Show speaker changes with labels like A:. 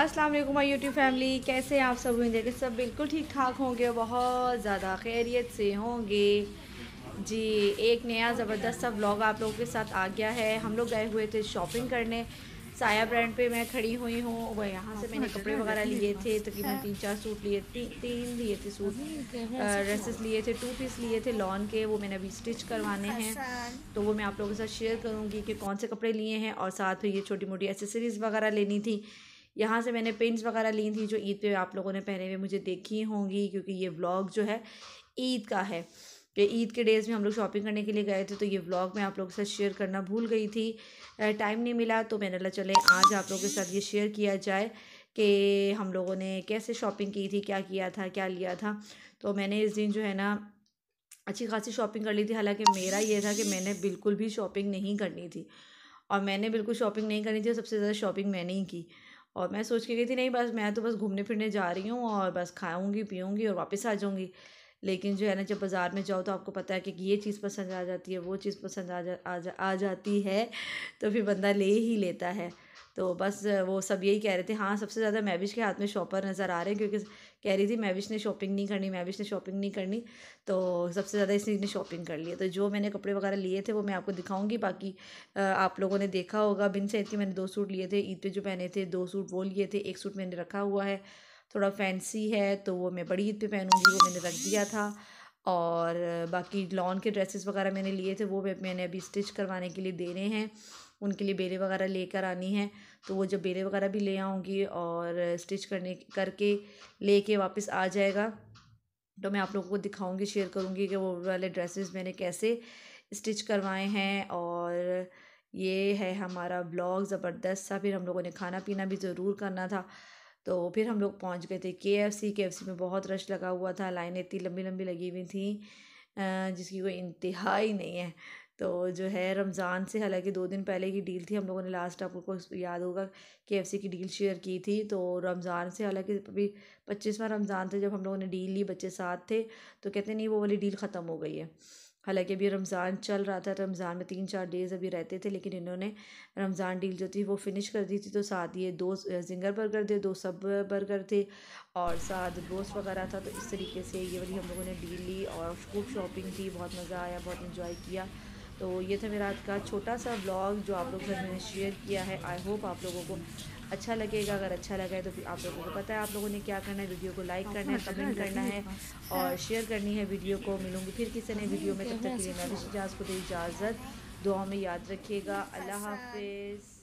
A: अस्सलाम वालेकुम my YouTube family कैसे हैं आप सब उम्मीद है कि सब बिल्कुल ठीक ठाक होंगे बहुत ज़्यादा खैरियत से होंगे जी एक नया ज़बरदस्त सा व्लॉग आप लोगों के साथ आ गया है हम लोग गए हुए थे शॉपिंग करने साया ब्रांड पे मैं खड़ी हुई हूँ वह यहाँ से मैंने कपड़े वगैरह लिए थे तकरीबन तीन चार सूट लिए ती, तीन लिए थे सूट ड्रेसेस लिए थे टू पीस लिए थे लॉन के वो मैंने अभी स्टिच करवाने हैं अच्छा। तो वो मैं आप लोगों के साथ शेयर करूँगी कि कौन से कपड़े लिए हैं और साथ में ये छोटी मोटी एसेसरीज़ वगैरह लेनी थी यहाँ से मैंने पेंट्स वगैरह ली थी जो ईद पे आप लोगों ने पहने हुए मुझे देखी होंगी क्योंकि ये व्लॉग जो है ईद का है कि ईद के डेज़ में हम लोग शॉपिंग करने के लिए गए थे तो ये व्लॉग मैं आप लोगों के साथ शेयर करना भूल गई थी टाइम नहीं मिला तो मैंने बोला चले आज आप लोगों के साथ ये शेयर किया जाए कि हम लोगों ने कैसे शॉपिंग की थी क्या किया था क्या लिया था तो मैंने इस दिन जो है ना अच्छी खासी शॉपिंग कर ली थी हालांकि मेरा ये था कि मैंने बिल्कुल भी शॉपिंग नहीं करनी थी और मैंने बिल्कुल शॉपिंग नहीं करनी थी सबसे ज़्यादा शॉपिंग मैंने ही की और मैं सोच के गई थी नहीं बस मैं तो बस घूमने फिरने जा रही हूँ और बस खाऊँगी पीऊँगी और वापस आ जाऊँगी लेकिन जो है ना जब बाज़ार में जाओ तो आपको पता है कि ये चीज़ पसंद आ जाती है वो चीज़ पसंद आ जा आ, जा, आ जाती है तो फिर बंदा ले ही लेता है तो बस वो सब यही कह रहे थे हाँ सबसे ज़्यादा मैविश के हाथ में शॉपर नज़र आ रहे हैं क्योंकि कह रही थी मैं भी ने शॉपिंग नहीं करनी मैं भी ने शॉपिंग नहीं करनी तो सबसे ज़्यादा इसने इसने शॉपिंग कर ली है तो जो मैंने कपड़े वगैरह लिए थे वो मैं आपको दिखाऊंगी बाकी आप लोगों ने देखा होगा बिन सहित के मैंने दो सूट लिए थे ईद पे जो पहने थे दो सूट वो लिए थे एक सूट मैंने रखा हुआ है थोड़ा फैंसी है तो वो मैं बड़ी ईद पे पहनूँगी वो मैंने रख दिया था और बाकी लॉन के ड्रेसेस वगैरह मैंने लिए थे वो मैंने अभी स्टिच करवाने के लिए देने हैं उनके लिए बेरे वगैरह लेकर आनी है तो वो जब बेरे वगैरह भी ले आऊँगी और स्टिच करने करके ले कर वापस आ जाएगा तो मैं आप लोगों को दिखाऊँगी शेयर करूँगी कि वो वाले ड्रेसेस मैंने कैसे स्टिच करवाए हैं और ये है हमारा ब्लॉग ज़बरदस्त सा फिर हम लोगों ने खाना पीना भी ज़रूर करना था तो फिर हम लोग पहुंच गए थे के एफ सी के एफ सी में बहुत रश लगा हुआ था लाइनें इतनी लंबी लंबी लगी हुई थी जिसकी कोई इंतहा ही नहीं है तो जो है रमज़ान से हालांकि दो दिन पहले की डील थी हम लोगों ने लास्ट आपको याद होगा के एफ सी की डील शेयर की थी तो रमज़ान से हालांकि अभी पच्चीसवां रमज़ान थे जब हम लोगों ने डील ली बच्चे साथ थे तो कहते नहीं वो वाली डील ख़त्म हो गई है हालांकि अभी रमज़ान चल रहा था रमज़ान में तीन चार डेज़ अभी रहते थे लेकिन इन्होंने रमज़ान डील जो थी वो फिनिश कर दी थी तो साथ ये दो जिंगर बर्गर थे दो सब बर्गर थे और साथ रोस्ट वगैरह था तो इस तरीके से ये वाली हम लोगों ने डील ली और खूब शॉपिंग की बहुत मज़ा आया बहुत इन्जॉय किया तो ये था मेरा आज का छोटा सा ब्लॉग जो आप लोगों से मैंने शेयर किया है आई होप आप लोगों को अच्छा लगेगा अगर अच्छा लगा है तो फिर आप लोगों को पता है आप लोगों ने क्या करना है वीडियो को लाइक करना है कमेंट करना है और शेयर करनी है वीडियो को मिलूंगी फिर किसी नए वीडियो में तब तक के लिए मैं को इजाज़त दुआ में याद रखिएगा अल्लाह हाफिज़